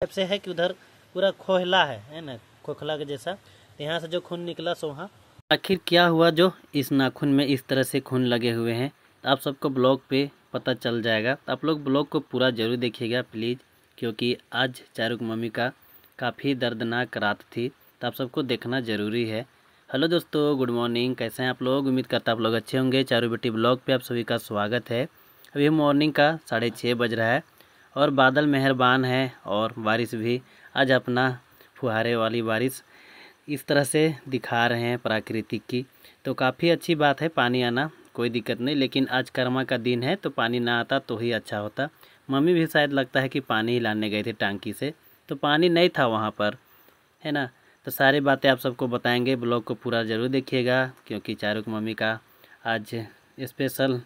Type से है कि उधर पूरा खोखला है है ना खोखला के जैसा तो यहाँ से जो खून निकला सो वहाँ आखिर क्या हुआ जो इस नाखून में इस तरह से खून लगे हुए हैं तो आप सबको ब्लॉग पे पता चल जाएगा तो आप लोग ब्लॉग को पूरा ज़रूर देखिएगा प्लीज़ क्योंकि आज चारुक मम्मी का काफ़ी दर्दनाक रात थी तो आप सबको देखना ज़रूरी है हेलो दोस्तों गुड मॉर्निंग कैसे हैं आप लोग उम्मीद करता आप लोग अच्छे होंगे चारू बेटी ब्लॉग पे आप सभी का स्वागत है अभी मॉर्निंग का साढ़े छः बज रहा है और बादल मेहरबान है और बारिश भी आज अपना फुहारे वाली बारिश इस तरह से दिखा रहे हैं प्राकृतिक की तो काफ़ी अच्छी बात है पानी आना कोई दिक्कत नहीं लेकिन आज कर्मा का दिन है तो पानी ना आता तो ही अच्छा होता मम्मी भी शायद लगता है कि पानी ही लाने गए थे टांकी से तो पानी नहीं था वहाँ पर है ना तो सारी बातें आप सबको बताएंगे ब्लॉग को पूरा ज़रूर देखिएगा क्योंकि चारुक मम्मी का आज स्पेशल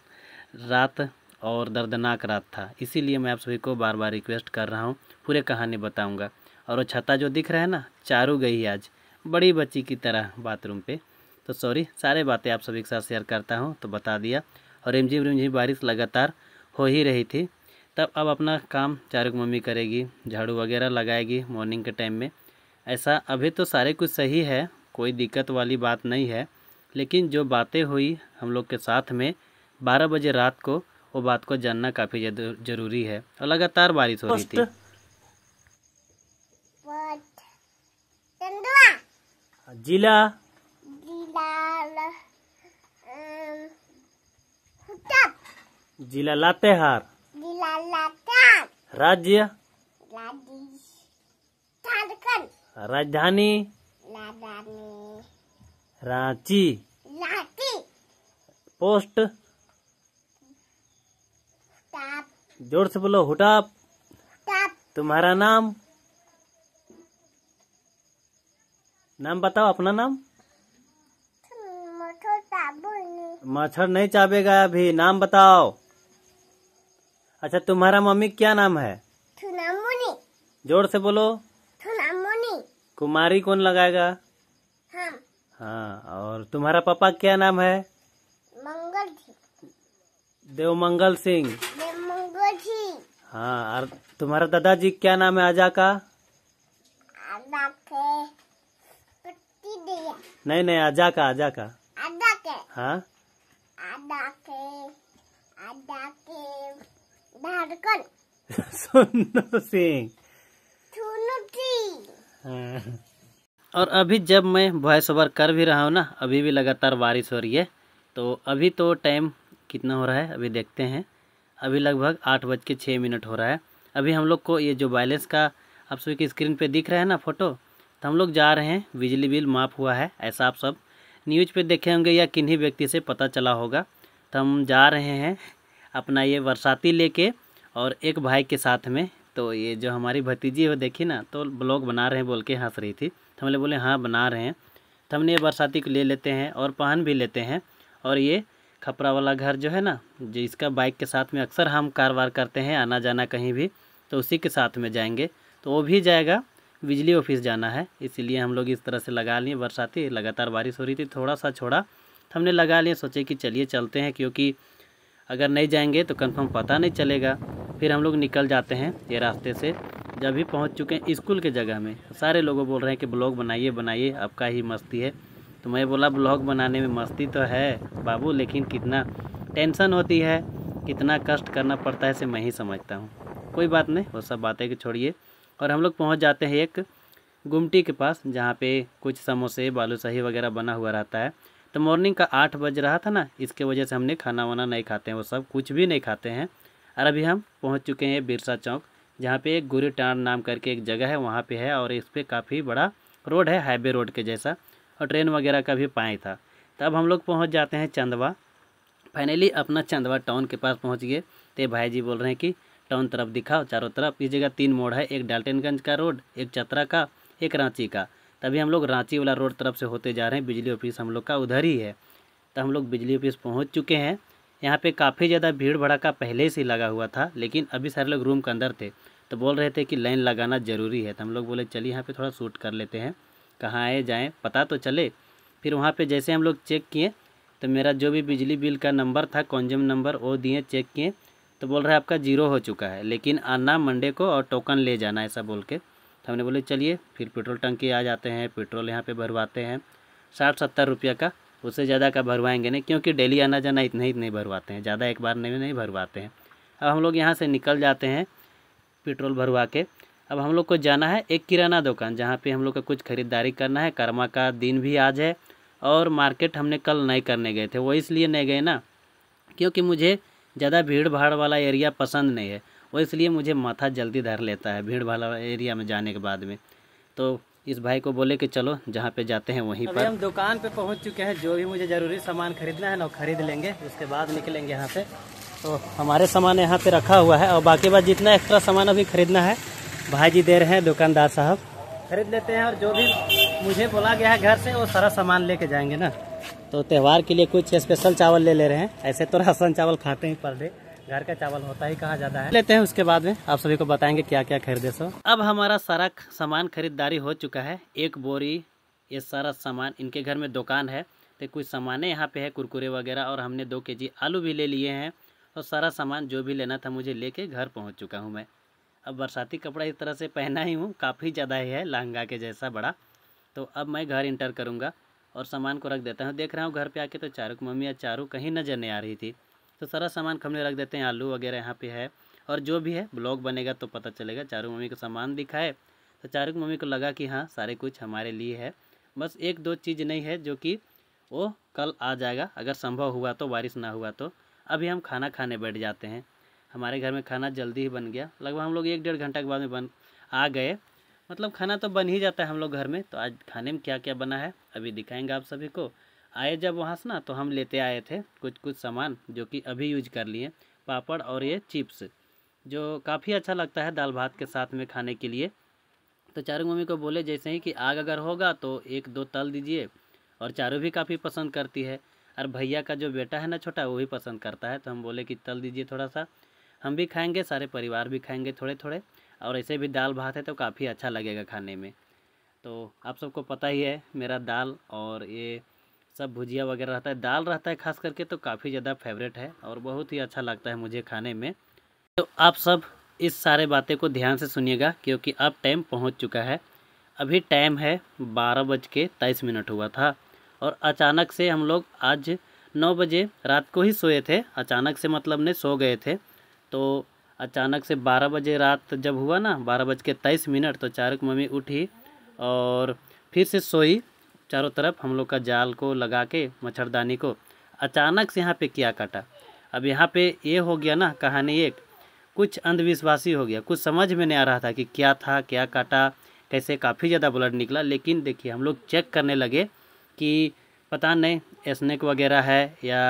रात और दर्दनाक रात था इसीलिए मैं आप सभी को बार बार रिक्वेस्ट कर रहा हूँ पूरे कहानी बताऊँगा और वो छता जो दिख रहा है ना चारू गई आज बड़ी बच्ची की तरह बाथरूम पे तो सॉरी सारे बातें आप सभी के साथ शेयर करता हूँ तो बता दिया और रिमझिम रिमझिम बारिश लगातार हो ही रही थी तब अब अपना काम चारू की मम्मी करेगी झाड़ू वगैरह लगाएगी मॉर्निंग के टाइम में ऐसा अभी तो सारे कुछ सही है कोई दिक्कत वाली बात नहीं है लेकिन जो बातें हुई हम लोग के साथ में बारह बजे रात को वो बात को जानना काफ़ी ज़रूरी है और लगातार बारिश हो रही थी हाँ, जिला जिला लातेहार जिला लातेहार राज्य राजधानी रांची पोस्ट जोर से बोलो हुटाप तुम्हारा नाम नाम बताओ अपना नाम मच्छर नहीं चाबेगा अभी नाम बताओ अच्छा तुम्हारा मम्मी क्या नाम है जोर से बोलो कुमारी कौन लगाएगा हम हाँ और तुम्हारा पापा क्या नाम है मंगल देव मंगल सिंह हाँ और तुम्हारा दादाजी क्या नाम है आजा का नहीं नहीं आजा का आजा का हाँ सुनो सिंह हाँ। और अभी जब मैं वॉइस ओवर कर भी रहा हूँ ना अभी भी लगातार बारिश हो रही है तो अभी तो टाइम कितना हो रहा है अभी देखते हैं अभी लगभग आठ बज के छः मिनट हो रहा है अभी हम लोग को ये जो बैलेंस का आप सभी की स्क्रीन पे दिख रहा है ना फोटो तो हम लोग जा रहे हैं बिजली बिल माफ़ हुआ है ऐसा आप सब न्यूज पे देखे होंगे या किन्हीं व्यक्ति से पता चला होगा तो हम जा रहे हैं अपना ये बरसाती लेके और एक भाई के साथ में तो ये जो हमारी भतीजी है देखी ना तो ब्लॉग बना रहे हैं बोल के हंस रही थी तो हमने बोले हाँ बना रहे हैं तो हमने ये बरसाती को ले लेते हैं और पहन भी लेते हैं और ये खपरा वाला घर जो है ना जो इसका बाइक के साथ में अक्सर हम कारोबार करते हैं आना जाना कहीं भी तो उसी के साथ में जाएंगे तो वो भी जाएगा बिजली ऑफिस जाना है इसीलिए हम लोग इस तरह से लगा लिए बरसाती लगातार बारिश हो रही थी थोड़ा सा छोड़ा तो हमने लगा लिए सोचे कि चलिए चलते हैं क्योंकि अगर नहीं जाएंगे तो कंफर्म पता नहीं चलेगा फिर हम लोग निकल जाते हैं ये रास्ते से जब भी पहुंच चुके हैं स्कूल के जगह में सारे लोग बोल रहे हैं कि ब्लॉग बनाइए बनाइए आपका ही मस्ती है तो मैं बोला ब्लॉग बनाने में मस्ती तो है बाबू लेकिन कितना टेंशन होती है कितना कष्ट करना पड़ता है से मैं ही समझता हूँ कोई बात नहीं वो सब बातें कि छोड़िए और हम लोग पहुँच जाते हैं एक गुमटी के पास जहाँ पे कुछ समोसे बालूशाही वगैरह बना हुआ रहता है तो मॉर्निंग का आठ बज रहा था ना इसके वजह से हमने खाना वाना नहीं खाते हैं वो सब कुछ भी नहीं खाते हैं और अभी हम पहुँच चुके हैं बिरसा चौक जहाँ पे एक गुरी टाँड नाम करके एक जगह है वहाँ पर है और इस पर काफ़ी बड़ा रोड है हाईवे रोड के जैसा और ट्रेन वगैरह का भी पाए था तब हम लोग पहुँच जाते हैं चंदवा फाइनली अपना चंदवा टाउन के पास पहुँच गए तो भाई जी बोल रहे हैं कि टाउन तरफ दिखाओ चारों तरफ इस जगह तीन मोड़ है एक डाल्टनगंज का रोड एक चतरा का एक रांची का तभी हम लोग रांची वाला रोड तरफ से होते जा रहे हैं बिजली ऑफिस हम लोग का उधर ही है तो हम लोग बिजली ऑफिस पहुंच चुके हैं यहाँ पे काफ़ी ज़्यादा भीड़ भड़ाका पहले से लगा हुआ था लेकिन अभी सारे लोग रूम के अंदर थे तो बोल रहे थे कि लाइन लगाना ज़रूरी है तो हम लोग बोले चलिए यहाँ पर थोड़ा सूट कर लेते हैं कहाँ आए जाएँ पता तो चले फिर वहाँ पे जैसे हम लोग चेक किए तो मेरा जो भी बिजली बिल का नंबर था कॉन्ज्यूम नंबर वो दिए चेक किए तो बोल रहा है आपका जीरो हो चुका है लेकिन आना मंडे को और टोकन ले जाना ऐसा बोल के तो हमने बोले चलिए फिर पेट्रोल टंकी आ जाते हैं पेट्रोल यहाँ पे भरवाते हैं साठ सत्तर रुपया का उससे ज़्यादा का भरवाएंगे नहीं क्योंकि डेली आना जाना इतना ही इतने भरवाते हैं ज़्यादा एक बार नहीं नहीं भरवाते हैं अब हम लोग यहाँ से निकल जाते हैं पेट्रोल भरवा के अब हम लोग को जाना है एक किराना दुकान जहाँ पे हम लोग का कुछ ख़रीदारी करना है कर्मा का दिन भी आज है और मार्केट हमने कल नहीं करने गए थे वो इसलिए नहीं गए ना क्योंकि मुझे ज़्यादा भीड़ भाड़ वाला एरिया पसंद नहीं है वो इसलिए मुझे माथा जल्दी धर लेता है भीड़ भाड़ वाला एरिया में जाने के बाद में तो इस भाई को बोले कि चलो जहाँ पे जाते हैं वहीं पर हम दुकान पे पहुँच चुके हैं जो भी मुझे ज़रूरी सामान खरीदना है ना खरीद लेंगे उसके बाद निकलेंगे यहाँ से तो हमारे सामान यहाँ पे रखा हुआ है और बाकी बात जितना एक्स्ट्रा सामान अभी खरीदना है भाई जी दे रहे हैं दुकानदार साहब खरीद लेते हैं और जो भी मुझे बोला गया है घर से वो सारा सामान लेके जाएंगे ना तो त्यौहार के लिए कुछ स्पेशल चावल ले ले रहे हैं ऐसे तो राशन चावल खाते ही पर डे घर का चावल होता ही कहा जाता है लेते हैं उसके बाद में आप सभी को बताएंगे क्या क्या खरीदे सो अब हमारा सारा सामान खरीदारी हो चुका है एक बोरी ये सारा सामान इनके घर में दुकान है तो कुछ सामान यहाँ पे है कुरकुरे वगैरह और हमने दो के आलू भी ले लिए हैं और तो सारा सामान जो भी लेना था मुझे लेके घर पहुँच चुका हूँ मैं अब बरसाती कपड़ा इस तरह से पहना ही हूँ काफ़ी ज़्यादा ही है लहंगा के जैसा बड़ा तो अब मैं घर इंटर करूँगा और सामान को रख देता हूँ देख रहा हूँ घर पे आके तो चारू की मम्मी या चारू कहीं नज़र नहीं आ रही थी तो सारा सामान हमने रख देते हैं आलू वगैरह यहाँ पे है और जो भी है ब्लॉग बनेगा तो पता चलेगा चारू मम्मी को सामान दिखाए तो चारू की मम्मी को लगा कि हाँ सारे कुछ हमारे लिए है बस एक दो चीज़ नहीं है जो कि वो कल आ जाएगा अगर संभव हुआ तो बारिश ना हुआ तो अभी हम खाना खाने बैठ जाते हैं हमारे घर में खाना जल्दी ही बन गया लगभग हम लोग एक डेढ़ घंटा के बाद में बन आ गए मतलब खाना तो बन ही जाता है हम लोग घर में तो आज खाने में क्या क्या बना है अभी दिखाएंगे आप सभी को आए जब वहाँ से ना तो हम लेते आए थे कुछ कुछ सामान जो कि अभी यूज कर लिए पापड़ और ये चिप्स जो काफ़ी अच्छा लगता है दाल भात के साथ में खाने के लिए तो चारों मम्मी को बोले जैसे ही कि आग अगर होगा तो एक दो तल दीजिए और चारों भी काफ़ी पसंद करती है और भैया का जो बेटा है ना छोटा वो भी पसंद करता है तो हम बोले कि तल दीजिए थोड़ा सा हम भी खाएंगे सारे परिवार भी खाएंगे थोड़े थोड़े और ऐसे भी दाल भात है तो काफ़ी अच्छा लगेगा खाने में तो आप सबको पता ही है मेरा दाल और ये सब भुजिया वगैरह रहता है दाल रहता है खास करके तो काफ़ी ज़्यादा फेवरेट है और बहुत ही अच्छा लगता है मुझे खाने में तो आप सब इस सारे बातें को ध्यान से सुनिएगा क्योंकि अब टाइम पहुँच चुका है अभी टाइम है बारह बज के तेईस मिनट हुआ था और अचानक से हम लोग आज नौ बजे रात को ही सोए थे अचानक से मतलब ने सो गए थे तो अचानक से बारह बजे रात जब हुआ ना बारह बज के तेईस मिनट तो चारों की मम्मी उठी और फिर से सोई चारों तरफ हम लोग का जाल को लगा के मच्छरदानी को अचानक से यहाँ पे किया काटा अब यहाँ पे ये हो गया ना कहानी एक कुछ अंधविश्वासी हो गया कुछ समझ में नहीं आ रहा था कि क्या था क्या काटा कैसे काफ़ी ज़्यादा ब्लड निकला लेकिन देखिए हम लोग चेक करने लगे कि पता नहीं स्नैक वगैरह है या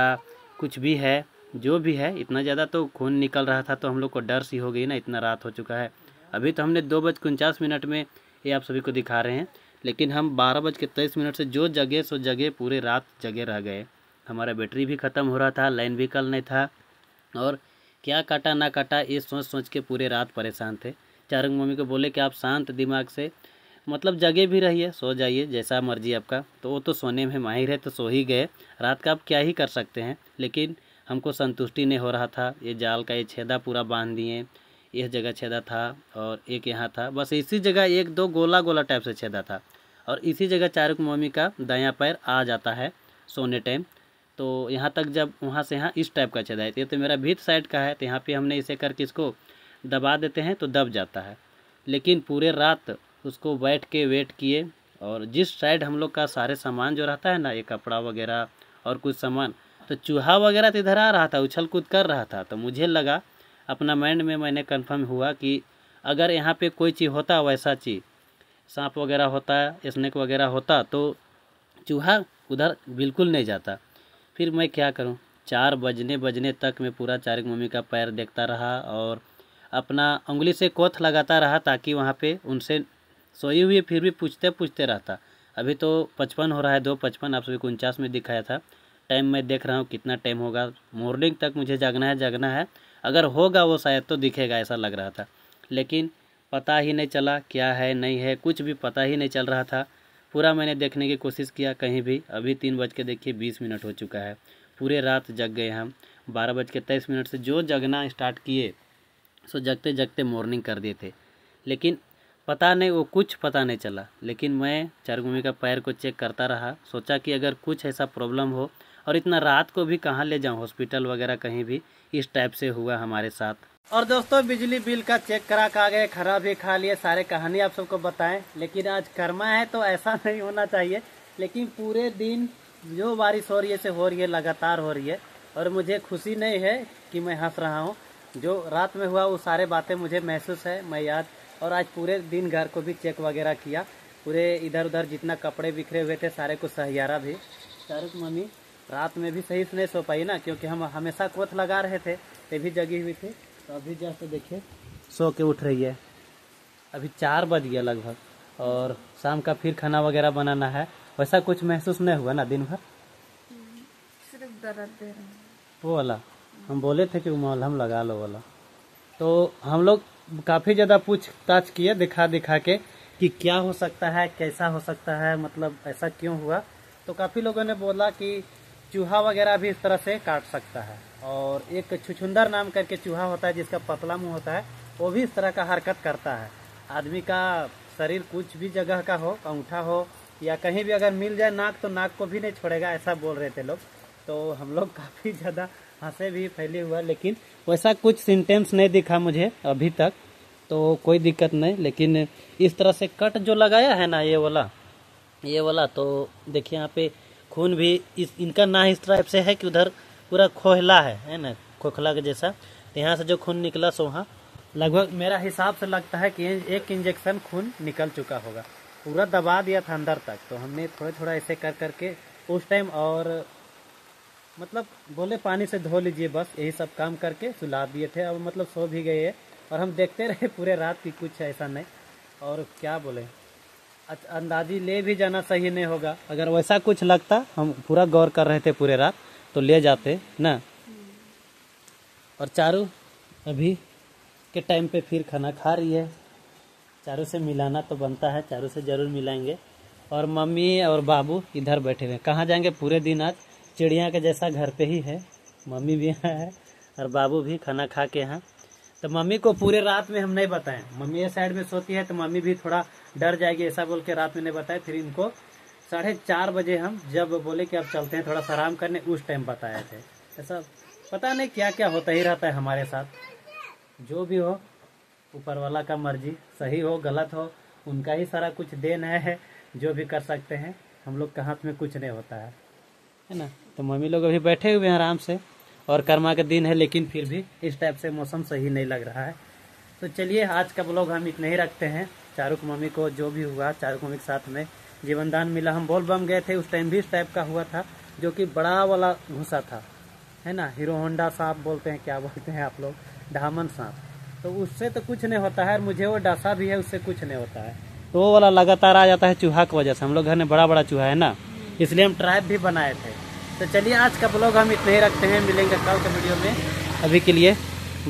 कुछ भी है जो भी है इतना ज़्यादा तो खून निकल रहा था तो हम लोग को डर सी हो गई ना इतना रात हो चुका है अभी तो हमने दो बज उनचास मिनट में ये आप सभी को दिखा रहे हैं लेकिन हम बारह बज के तेईस मिनट से जो जगह सो जगह पूरे रात जगह रह गए हमारा बैटरी भी ख़त्म हो रहा था लाइन भी कल नहीं था और क्या काटा ना काटा ये सोच सोच के पूरे रात परेशान थे चारंग मम्मी को बोले कि आप शांत दिमाग से मतलब जगह भी रहिए सो जाइए जैसा मर्जी आपका तो वो तो सोने में माहिर है तो सो ही गए रात का आप क्या ही कर सकते हैं लेकिन हमको संतुष्टि नहीं हो रहा था ये जाल का ये छेदा पूरा बांध दिए यह जगह छेदा था और एक यहाँ था बस इसी जगह एक दो गोला गोला टाइप से छेदा था और इसी जगह चारुक मम्मी का दया पैर आ जाता है सोने टाइम तो यहाँ तक जब वहाँ से यहाँ इस टाइप का छेदा है ये तो मेरा भीत साइड का है तो यहाँ पे हमने इसे करके इसको दबा देते हैं तो दब जाता है लेकिन पूरे रात उसको बैठ के वेट किए और जिस साइड हम लोग का सारे सामान जो रहता है ना ये कपड़ा वगैरह और कुछ सामान तो चूहा वगैरह तो इधर आ रहा था उछल कूद कर रहा था तो मुझे लगा अपना माइंड में मैंने कंफर्म हुआ कि अगर यहाँ पे कोई चीज़ होता वैसा चीज़ सांप वगैरह होता स्नैक वगैरह होता तो चूहा उधर बिल्कुल नहीं जाता फिर मैं क्या करूँ चार बजने बजने तक मैं पूरा चारिक मम्मी का पैर देखता रहा और अपना उंगली से कोथ लगाता रहा ताकि वहाँ पे उनसे सोई हुई फिर भी पूछते पूछते रहता अभी तो पचपन हो रहा है दो पचपन आप सभी को उनचास में दिखाया था टाइम मैं देख रहा हूँ कितना टाइम होगा मॉर्निंग तक मुझे जगना है जगना है अगर होगा वो शायद तो दिखेगा ऐसा लग रहा था लेकिन पता ही नहीं चला क्या है नहीं है कुछ भी पता ही नहीं चल रहा था पूरा मैंने देखने की कोशिश किया कहीं भी अभी तीन बज के देखिए बीस मिनट हो चुका है पूरे रात जग गए हम बारह बज के तेईस मिनट से जो जगना स्टार्ट किए सो जगते जगते मॉर्निंग कर दिए थे लेकिन पता नहीं वो कुछ पता नहीं चला लेकिन मैं चारगुमी का पैर को चेक करता रहा सोचा कि अगर कुछ ऐसा प्रॉब्लम हो और इतना रात को भी कहाँ ले जाऊँ हॉस्पिटल वगैरह कहीं भी इस टाइप से हुआ हमारे साथ और दोस्तों बिजली बिल का चेक करा आ गए खरा भी खा लिए सारे कहानी आप सबको बताएं लेकिन आज कर्मा है तो ऐसा नहीं होना चाहिए लेकिन पूरे दिन जो बारिश हो रही है से हो रही है लगातार हो रही है और मुझे खुशी नहीं है कि मैं हंस रहा हूँ जो रात में हुआ वो सारे बातें मुझे महसूस है मैं याद और आज पूरे दिन घर को भी चेक वगैरह किया पूरे इधर उधर जितना कपड़े बिखरे हुए थे सारे को सहियारा भी शाहरुख मम्मी रात में भी सही से नहीं सो पाई ना क्योंकि हम हमेशा कोथ लगा रहे थे ते भी जगी हुई थी तो अभी जस्ट देखिए सो के उठ रही है अभी चार बज गया लगभग और शाम का फिर खाना वगैरह बनाना है वैसा कुछ महसूस नहीं हुआ ना दिन भर सिर्फ दर्द दे वो वाला हम बोले थे कि मलहम लगा लो वाला तो हम लोग काफ़ी ज़्यादा पूछताछ किए दिखा दिखा के कि क्या हो सकता है कैसा हो सकता है मतलब ऐसा क्यों हुआ तो काफ़ी लोगों ने बोला कि चूहा वगैरह भी इस तरह से काट सकता है और एक छुछुंदर नाम करके चूहा होता है जिसका पतला मुंह होता है वो भी इस तरह का हरकत करता है आदमी का शरीर कुछ भी जगह का हो अंगूठा हो या कहीं भी अगर मिल जाए नाक तो नाक को भी नहीं छोड़ेगा ऐसा बोल रहे थे लोग तो हम लोग काफ़ी ज़्यादा हंसे भी फैले हुआ लेकिन वैसा कुछ सिम्टम्स नहीं दिखा मुझे अभी तक तो कोई दिक्कत नहीं लेकिन इस तरह से कट जो लगाया है ना ये वाला ये वाला तो देखिए यहाँ पे खून भी इस इनका ना इस टाइप से है कि उधर पूरा खोखला है है ना खोखला के जैसा तो यहाँ से जो खून निकला सो वहाँ लगभग मेरा हिसाब से लगता है कि एक इंजेक्शन खून निकल चुका होगा पूरा दबा दिया था अंदर तक तो हमने थोड़ा थोड़ा ऐसे कर करके उस टाइम और मतलब बोले पानी से धो लीजिए बस यही सब काम करके सुला दिए थे और मतलब सो भी गए और हम देखते रहे पूरे रात की कुछ ऐसा नहीं और क्या बोले अंदाजी ले भी जाना सही नहीं होगा अगर वैसा कुछ लगता हम पूरा गौर कर रहे थे पूरे रात तो ले जाते ना और चारू अभी के टाइम पे फिर खाना खा रही है चारू से मिलाना तो बनता है चारू से ज़रूर मिलाएंगे और मम्मी और बाबू इधर बैठे हुए कहाँ जाएंगे पूरे दिन आज चिड़िया के जैसा घर पे ही है मम्मी भी यहाँ है और बाबू भी खाना खा के यहाँ तो मम्मी को पूरे रात में हम नहीं बताएं मम्मी ये साइड में सोती है तो मम्मी भी थोड़ा डर जाएगी ऐसा बोल के रात में नहीं बताए फिर इनको साढ़े चार बजे हम जब बोले कि अब चलते हैं थोड़ा सा आराम करने उस टाइम बताए थे ऐसा पता नहीं क्या क्या होता ही रहता है हमारे साथ जो भी हो ऊपर वाला का मर्जी सही हो गलत हो उनका ही सारा कुछ देन है जो भी कर सकते हैं हम लोग के हाथ में कुछ नहीं होता है है ना तो मम्मी लोग अभी बैठे हुए हैं आराम से और कर्मा का दिन है लेकिन फिर भी इस टाइप से मौसम सही नहीं लग रहा है तो चलिए आज का ब्लॉग हम इतना ही रखते हैं चारुक मम्मी को जो भी हुआ चारुक मम्मी के साथ में जीवनदान मिला हम बोलबम गए थे उस टाइम भी इस टाइप का हुआ था जो कि बड़ा वाला घुसा था है ना हीरो होंडा सांप बोलते हैं क्या बोलते हैं आप लोग ढामन सांप तो उससे तो कुछ नहीं होता है और मुझे वो डसा भी है उससे कुछ नहीं होता है तो वो वाला लगातार आ जाता है चूहा की वजह से हम लोग घर में बड़ा बड़ा चूहा है ना इसलिए हम ट्रैप भी बनाए थे तो चलिए आज का ब्लॉग हम इतना ही रखते हैं मिलेंगे कल के वीडियो में अभी के लिए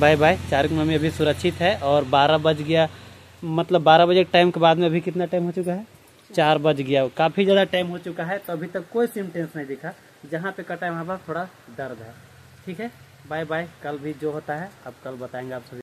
बाय बाय चार मम्मी अभी सुरक्षित है और बारह बज गया मतलब बारह बजे टाइम के बाद में अभी कितना टाइम हो चुका है चार बज गया काफ़ी ज़्यादा टाइम हो चुका है तो अभी तक कोई सिम्टम्स नहीं दिखा जहाँ पे कटा है वहाँ पर थोड़ा दर्द है ठीक है बाय बाय कल भी जो होता है अब कल बताएंगे आप सभी